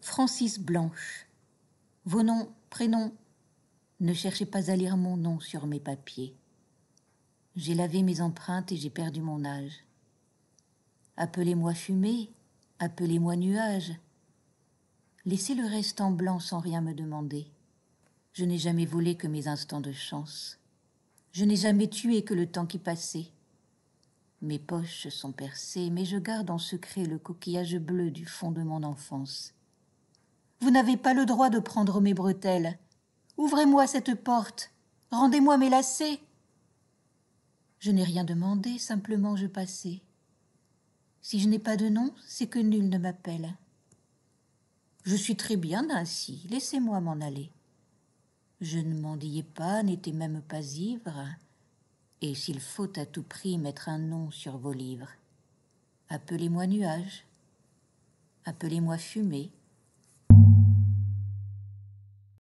Francis Blanche. Vos noms, prénoms. Ne cherchez pas à lire mon nom sur mes papiers. J'ai lavé mes empreintes et j'ai perdu mon âge. Appelez-moi fumée, appelez-moi nuage. Laissez le reste en blanc sans rien me demander. Je n'ai jamais volé que mes instants de chance. Je n'ai jamais tué que le temps qui passait. Mes poches sont percées, mais je garde en secret le coquillage bleu du fond de mon enfance. Vous n'avez pas le droit de prendre mes bretelles. Ouvrez-moi cette porte. Rendez-moi mes lacets. Je n'ai rien demandé, simplement je passais. Si je n'ai pas de nom, c'est que nul ne m'appelle. Je suis très bien ainsi, laissez-moi m'en aller. Je ne mendiais pas, n'étais même pas ivre, et s'il faut à tout prix mettre un nom sur vos livres, appelez-moi nuage, appelez-moi fumée,